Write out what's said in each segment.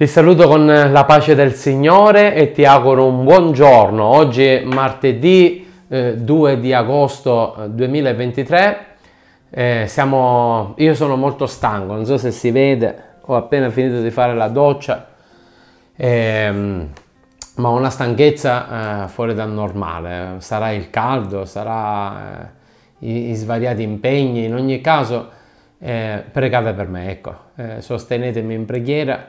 Ti saluto con la pace del Signore e ti auguro un buon giorno. Oggi è martedì eh, 2 di agosto 2023. Eh, eh, siamo... Io sono molto stanco, non so se si vede, ho appena finito di fare la doccia, ehm, ma ho una stanchezza eh, fuori dal normale. Sarà il caldo, sarà eh, i, i svariati impegni. In ogni caso, eh, pregate per me, ecco, sostenetemi in preghiera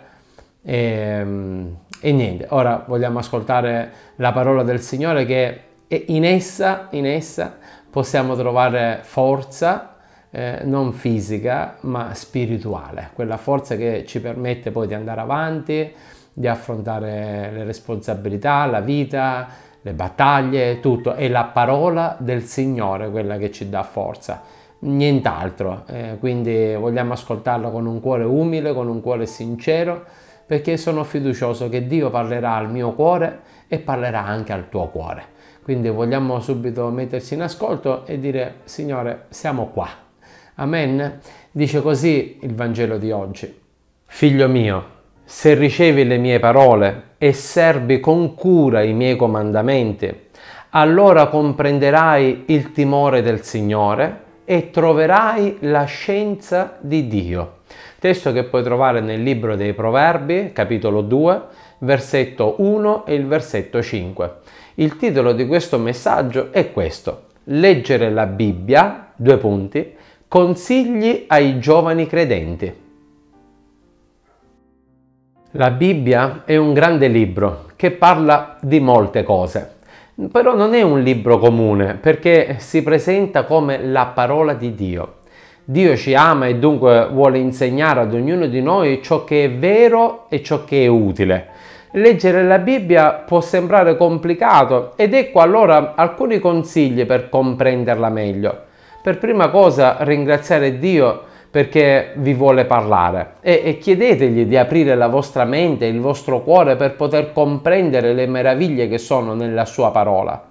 e, ehm, e, niente, ora vogliamo ascoltare la parola del Signore che in essa, in essa possiamo trovare forza, eh, non fisica, ma spirituale, quella forza che ci permette poi di andare avanti, di affrontare le responsabilità, la vita, le battaglie, tutto. È la parola del Signore quella che ci dà forza, nient'altro. Eh, quindi vogliamo ascoltarla con un cuore umile, con un cuore sincero perché sono fiducioso che Dio parlerà al mio cuore e parlerà anche al tuo cuore. Quindi vogliamo subito mettersi in ascolto e dire Signore, siamo qua. Amen. Dice così il Vangelo di oggi. Figlio mio, se ricevi le mie parole e serbi con cura i miei comandamenti, allora comprenderai il timore del Signore e troverai la scienza di Dio testo che puoi trovare nel libro dei Proverbi, capitolo 2, versetto 1 e il versetto 5. Il titolo di questo messaggio è questo, leggere la Bibbia, due punti, consigli ai giovani credenti. La Bibbia è un grande libro che parla di molte cose, però non è un libro comune perché si presenta come la parola di Dio Dio ci ama e dunque vuole insegnare ad ognuno di noi ciò che è vero e ciò che è utile. Leggere la Bibbia può sembrare complicato ed ecco allora alcuni consigli per comprenderla meglio. Per prima cosa ringraziare Dio perché vi vuole parlare e, e, chiedetegli di aprire la vostra mente e il vostro cuore per poter comprendere le meraviglie che sono nella sua parola.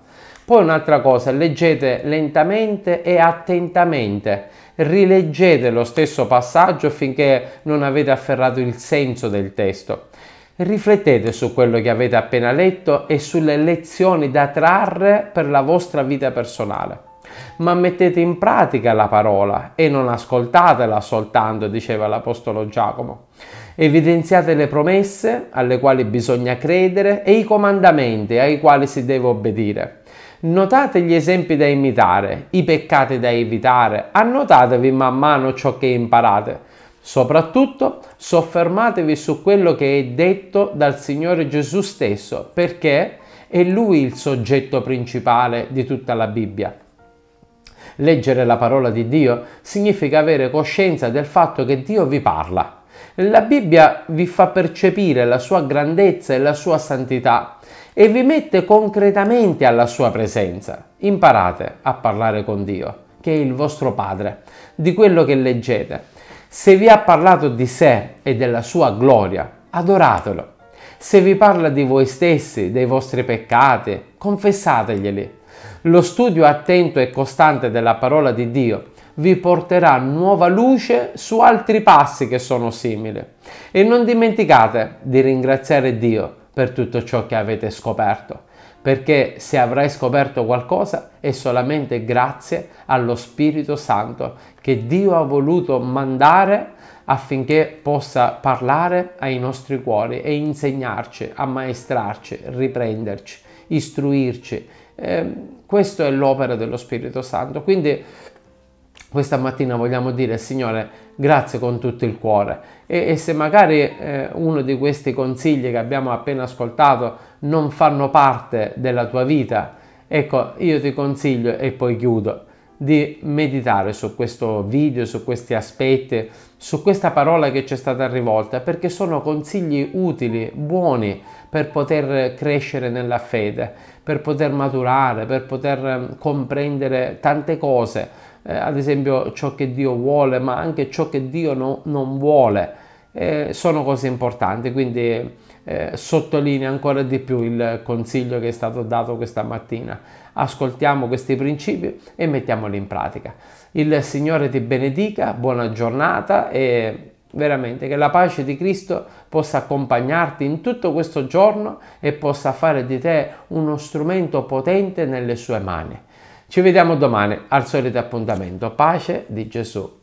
Poi un'altra cosa, leggete lentamente e attentamente, rileggete lo stesso passaggio finché non avete afferrato il senso del testo. Riflettete su quello che avete appena letto e sulle lezioni da trarre per la vostra vita personale ma mettete in pratica la parola e non ascoltatela soltanto, diceva l'Apostolo Giacomo. Evidenziate le promesse alle quali bisogna credere e i comandamenti ai quali si deve obbedire. Notate gli esempi da imitare, i peccati da evitare, annotatevi man mano ciò che imparate. Soprattutto soffermatevi su quello che è detto dal Signore Gesù stesso, perché è Lui il soggetto principale di tutta la Bibbia. Leggere la parola di Dio significa avere coscienza del fatto che Dio vi parla. La Bibbia vi fa percepire la sua grandezza e la sua santità e vi mette concretamente alla sua presenza. Imparate a parlare con Dio, che è il vostro Padre, di quello che leggete. Se vi ha parlato di sé e della sua gloria, adoratelo. Se vi parla di voi stessi, dei vostri peccati, confessateglieli. Lo studio attento e costante della parola di Dio vi porterà nuova luce su altri passi che sono simili. E non dimenticate di ringraziare Dio per tutto ciò che avete scoperto, perché se avrai scoperto qualcosa è solamente grazie allo Spirito Santo che Dio ha voluto mandare affinché possa parlare ai nostri cuori e insegnarci, ammaestrarci, riprenderci, istruirci. Eh, questa è l'opera dello Spirito Santo. Quindi questa mattina vogliamo dire Signore grazie con tutto il cuore e, e se magari eh, uno di questi consigli che abbiamo appena ascoltato non fanno parte della tua vita, ecco io ti consiglio e poi chiudo di meditare su questo video, su questi aspetti, su questa parola che ci è stata rivolta, perché sono consigli utili, buoni per poter crescere nella fede, per poter maturare, per poter ehm, comprendere tante cose eh, ad esempio ciò che Dio vuole, ma anche ciò che Dio no, non vuole. Eh, sono cose importanti, quindi eh, sottolinea ancora di più il consiglio che è stato dato questa mattina. Ascoltiamo questi principi e mettiamoli in pratica. Il Signore ti benedica, buona giornata e veramente che la pace di Cristo possa accompagnarti in tutto questo giorno e possa fare di te uno strumento potente nelle sue mani. Ci vediamo domani al solito appuntamento. Pace di Gesù.